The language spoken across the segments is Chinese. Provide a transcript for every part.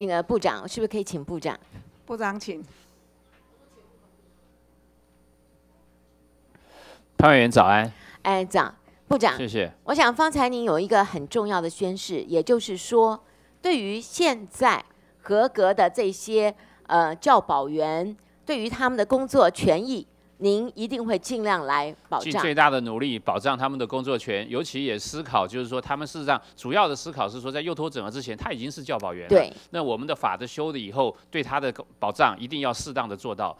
呃，部长是不是可以请部长？部长，请。潘委员早安。哎，长部长，谢谢。我想方才您有一个很重要的宣誓，也就是说，对于现在合格的这些呃教保员，对于他们的工作权益。您一定会尽量来保障，尽最大的努力保障他们的工作权，尤其也思考，就是说他们事实上主要的思考是说，在幼托整合之前，他已经是教保员了。对，那我们的法的修的以后，对他的保障一定要适当的做到。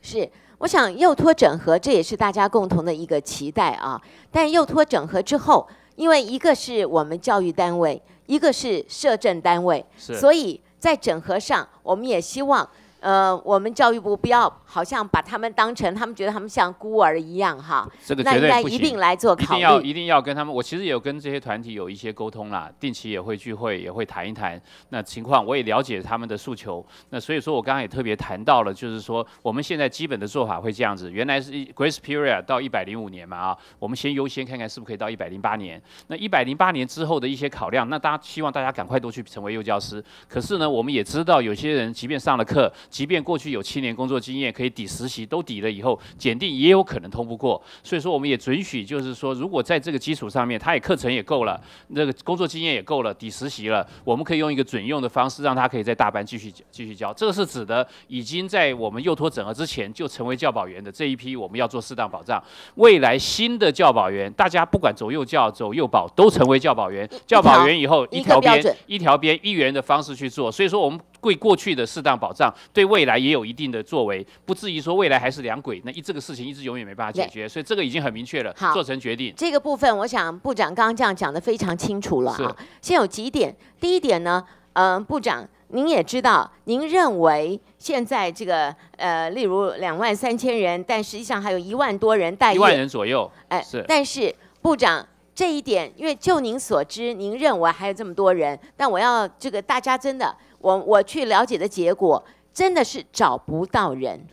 是，我想幼托整合这也是大家共同的一个期待啊。但幼托整合之后，因为一个是我们教育单位，一个是社政单位，所以在整合上，我们也希望。呃，我们教育部不要好像把他们当成，他们觉得他们像孤儿一样哈。这个绝对不。行。一定来做考虑。一定要一定要跟他们，我其实也有跟这些团体有一些沟通啦，定期也会聚会，也会谈一谈那情况，我也了解他们的诉求。那所以说我刚刚也特别谈到了，就是说我们现在基本的做法会这样子，原来是 Grace Period 到一百零五年嘛啊，我们先优先看看是不是可以到一百零八年。那一百零八年之后的一些考量，那大家希望大家赶快都去成为幼教师。可是呢，我们也知道有些人即便上了课。即便过去有七年工作经验可以抵实习，都抵了以后，检定也有可能通不过。所以说，我们也准许，就是说，如果在这个基础上面，他也课程也够了，那个工作经验也够了，抵实习了，我们可以用一个准用的方式，让他可以在大班继续继续教。这个是指的已经在我们幼托整合之前就成为教保员的这一批，我们要做适当保障。未来新的教保员，大家不管走幼教走幼保都成为教保员，教保员以后一条边一条边一元的方式去做。所以说我们。对过去的适当保障，对未来也有一定的作为，不至于说未来还是两轨，那一这个事情一直永远没办法解决，所以这个已经很明确了，做成决定。这个部分，我想部长刚刚这样讲的非常清楚了啊。先有几点，第一点呢，嗯，部长您也知道，您认为现在这个呃，例如两万三千人，但实际上还有一万多人待业，一万人左右。哎，是。但是部长这一点，因为就您所知，您认为还有这么多人，但我要这个大家真的。我我去了解的结果真的是找不到人，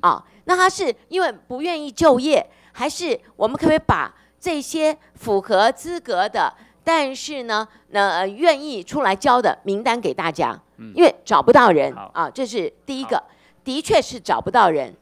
啊，那他是因为不愿意就业，还是我们可以把这些符合资格的，但是呢，呃，愿意出来教的名单给大家？因为找不到人啊，这是第一个，的确是找不到人。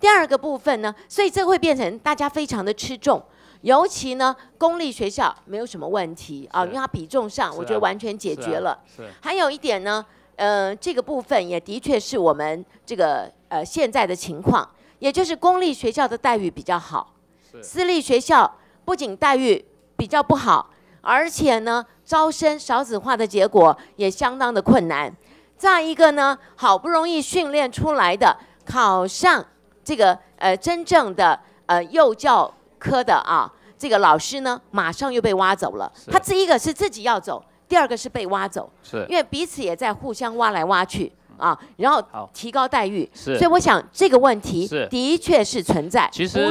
第二个部分呢，所以这会变成大家非常的吃重。尤其呢，公立学校没有什么问题啊，因为它比重上，我觉得完全解决了。还有一点呢，呃，这个部分也的确是我们这个呃现在的情况，也就是公立学校的待遇比较好，私立学校不仅待遇比较不好，而且呢，招生少子化的结果也相当的困难。再一个呢，好不容易训练出来的考上这个呃真正的呃幼教。科的啊，这个老师呢，马上又被挖走了。他第一个是自己要走，第二个是被挖走，是，因为彼此也在互相挖来挖去啊。然后提高待遇，是，所以我想这个问题是的确是存在，其实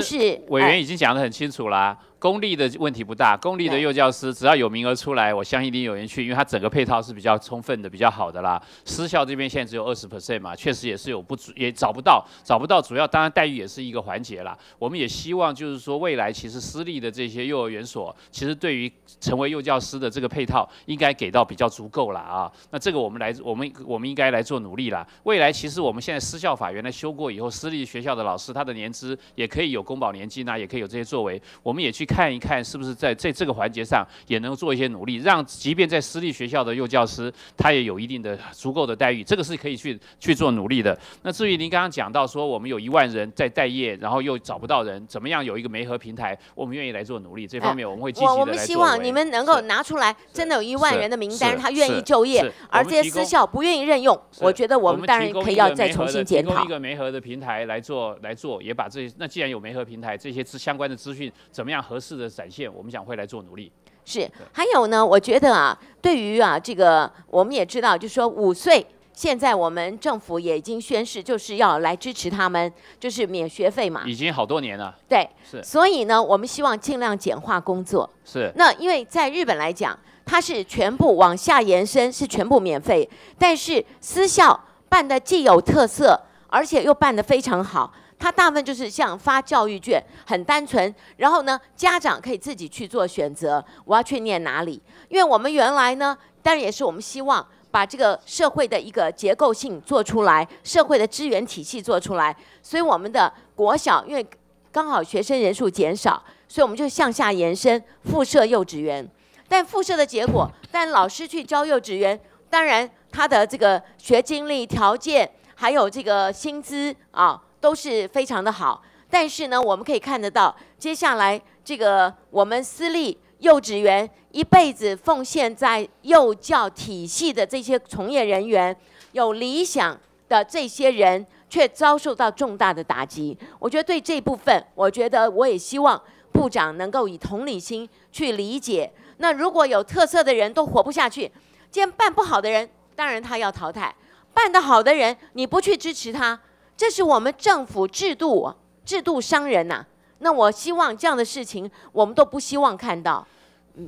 委员已经讲得很清楚了。公立的问题不大，公立的幼教师只要有名额出来，我相信一定有人去，因为它整个配套是比较充分的、比较好的啦。私校这边现在只有二十 percent 嘛，确实也是有不足，也找不到，找不到。主要当然待遇也是一个环节啦。我们也希望就是说未来其实私立的这些幼儿园所，其实对于成为幼教师的这个配套，应该给到比较足够了啊。那这个我们来，我们我们应该来做努力啦。未来其实我们现在私校法原来修过以后，私立学校的老师他的年资也可以有公保年金啊，也可以有这些作为，我们也去。看一看是不是在在这个环节上也能做一些努力，让即便在私立学校的幼教师他也有一定的足够的待遇，这个是可以去去做努力的。那至于您刚刚讲到说我们有一万人在待业，然后又找不到人，怎么样有一个媒合平台，我们愿意来做努力，这方面我们会积极来我我们希望你们能够拿出来，真的有一万人的名单，他愿意就业，而这些私校不愿意任用，我觉得我们当然可以要再重新检讨。提供一个媒合的平台来做来做，也把这些那既然有媒合平台，这些资相关的资讯怎么样合？合适的展现，我们想会来做努力。是，还有呢，我觉得啊，对于啊这个，我们也知道，就是说五岁，现在我们政府也已经宣誓，就是要来支持他们，就是免学费嘛。已经好多年了。对。是。所以呢，我们希望尽量简化工作。是。那因为在日本来讲，它是全部往下延伸，是全部免费，但是私校办的既有特色，而且又办的非常好。它大部分就是像发教育卷，很单纯。然后呢，家长可以自己去做选择，我要去念哪里？因为我们原来呢，当然也是我们希望把这个社会的一个结构性做出来，社会的资源体系做出来。所以我们的国小，因为刚好学生人数减少，所以我们就向下延伸，附设幼稚园。但附设的结果，但老师去教幼稚园，当然他的这个学经历、条件还有这个薪资啊。都是非常的好，但是呢，我们可以看得到，接下来这个我们私立幼稚园一辈子奉献在幼教体系的这些从业人员，有理想的这些人，却遭受到重大的打击。我觉得对这部分，我觉得我也希望部长能够以同理心去理解。那如果有特色的人都活不下去，既然办不好的人，当然他要淘汰；办得好的人，你不去支持他。这是我们政府制度制度伤人呐，那我希望这样的事情我们都不希望看到。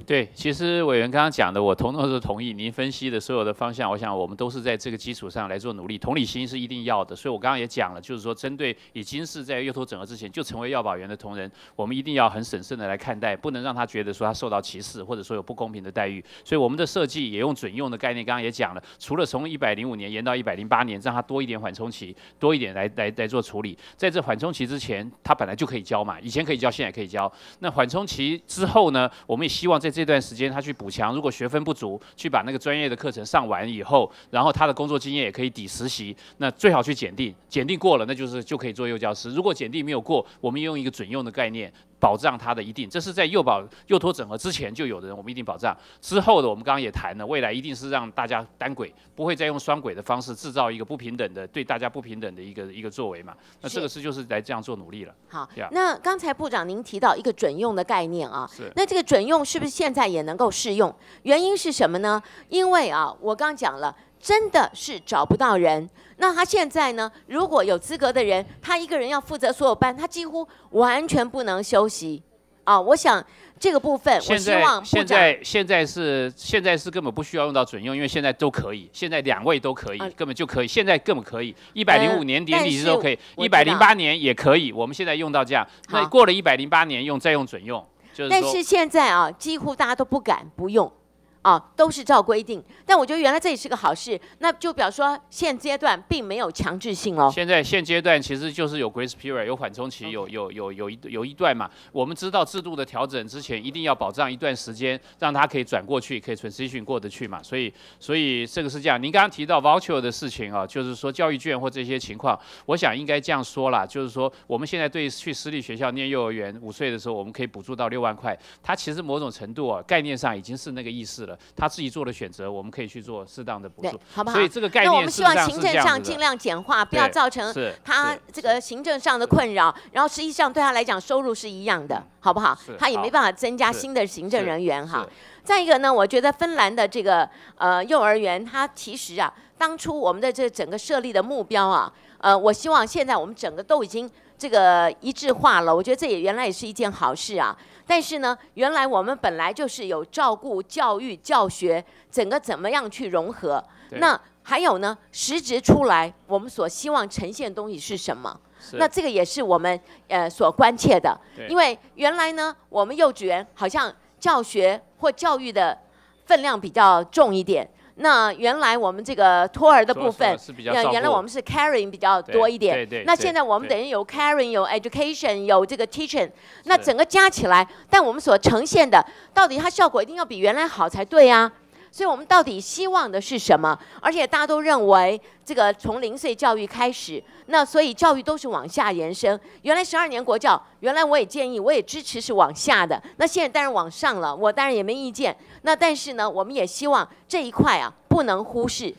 对，其实委员刚刚讲的，我同样是同意您分析的所有的方向。我想我们都是在这个基础上来做努力，同理心是一定要的。所以我刚刚也讲了，就是说针对已经是在幼头整合之前就成为药保员的同仁，我们一定要很审慎的来看待，不能让他觉得说他受到歧视或者说有不公平的待遇。所以我们的设计也用准用的概念，刚刚也讲了，除了从一百零五年延到一百零八年，让他多一点缓冲期，多一点来来来做处理。在这缓冲期之前，他本来就可以交嘛，以前可以交，现在可以交。那缓冲期之后呢，我们也希望。在这段时间，他去补强。如果学分不足，去把那个专业的课程上完以后，然后他的工作经验也可以抵实习。那最好去检定，检定过了，那就是就可以做幼教师。如果检定没有过，我们用一个准用的概念。保障它的一定，这是在幼保幼托整合之前就有的人，我们一定保障。之后的，我们刚刚也谈了，未来一定是让大家单轨，不会再用双轨的方式制造一个不平等的对大家不平等的一个一个作为嘛？那这个是就是来这样做努力了。好，那刚才部长您提到一个准用的概念啊，那这个准用是不是现在也能够适用？原因是什么呢？因为啊，我刚讲了。真的是找不到人。那他现在呢？如果有资格的人，他一个人要负责所有班，他几乎完全不能休息啊！我想这个部分，我希望现在现在现在是现在是根本不需要用到准用，因为现在都可以，现在两位都可以，根本就可以。现在根本可以，一百零五年底底都可以，一百零八年也可以。我们现在用到这样，那过了一百零八年用再用准用，但是现在啊，几乎大家都不敢不用。啊，都是照规定，但我觉得原来这也是个好事，那就表示说现阶段并没有强制性哦。现在现阶段其实就是有 grace period，有缓冲期，有有有有一有一段嘛。我们知道制度的调整之前一定要保障一段时间，让它可以转过去，可以 transition 过得去嘛。所以所以这个是这样。您刚刚提到 voucher 的事情啊，就是说教育券或这些情况，我想应该这样说啦，就是说我们现在对去私立学校念幼儿园，五岁的时候我们可以补助到六万块，它其实某种程度概念上已经是那个意思。他自己做的选择，我们可以去做适当的补助，好不好？所以这个概念，那我们希望行政上尽量简化，不要造成他这个行政上的困扰。然后实际上对他来讲，收入是一样的，好不好？他也没办法增加新的行政人员哈。再一个呢，我觉得芬兰的这个呃幼儿园，它其实啊，当初我们的这整个设立的目标啊，呃，我希望现在我们整个都已经。这个一致化了，我觉得这也原来也是一件好事啊。但是呢，原来我们本来就是有照顾教育教学，整个怎么样去融合？那还有呢，实质出来我们所希望呈现的东西是什么？那这个也是我们呃所关切的。因为原来呢，我们幼稚园好像教学或教育的分量比较重一点。那原来我们这个托儿的部分，原原来我们是 caring 比较多一点。那现在我们等于有 caring，有 education，有这个 teaching。那整个加起来，但我们所呈现的，到底它效果一定要比原来好才对呀。所以我们到底希望的是什么？而且大家都认为这个从零岁教育开始，那所以教育都是往下延伸。原来十二年国教，原来我也建议，我也支持是往下的。那现在当然往上了，我当然也没意见。那但是呢，我们也希望这一块啊不能忽视，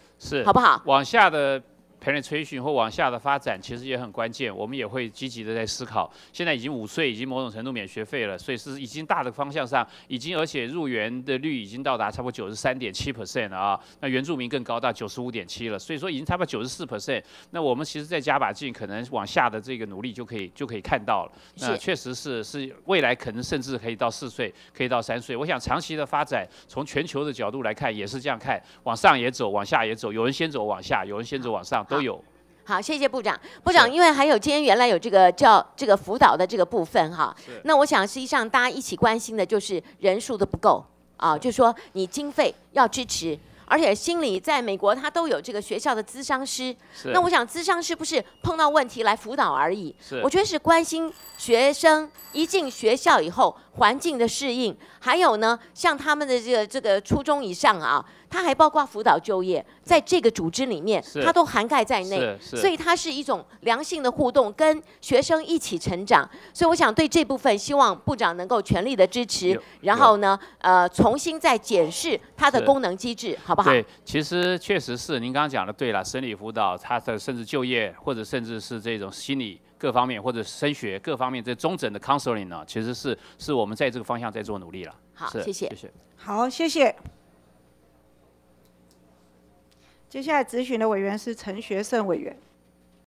好不好？往下的。penetration 或往下的发展其实也很关键，我们也会积极的在思考。现在已经五岁，已经某种程度免学费了，所以是已经大的方向上已经，而且入园的率已经到达差不多九十三点七 percent 了啊。那原住民更高，到九十五点七了，所以说已经差不多九十四 percent。那我们其实再加把劲，可能往下的这个努力就可以就可以看到了。那确实是是未来可能甚至可以到四岁，可以到三岁。我想长期的发展，从全球的角度来看也是这样看，往上也走，往下也走。有人先走往下，有人先走往上。都有，好，谢谢部长。部长，因为还有今天原来有这个叫这个辅导的这个部分哈。那我想实际上大家一起关心的就是人数的不够啊，就说你经费要支持，而且心理在美国他都有这个学校的咨商师。那我想咨商师不是碰到问题来辅导而已？我觉得是关心学生一进学校以后环境的适应，还有呢，像他们的这个这个初中以上啊。它还包括辅导就业，在这个组织里面，它都涵盖在内，所以它是一种良性的互动，跟学生一起成长。所以我想对这部分，希望部长能够全力的支持，然后呢，呃，重新再检视它的功能机制，好不好？对，其实确实是您刚刚讲的对了，生理辅导，它的甚至就业，或者甚至是这种心理各方面，或者升学各方面，这中诊的 counseling 呢，其实是是我们在这个方向在做努力了。好，谢谢，谢谢，好，谢谢。接下来咨询的委员是陈学胜委员。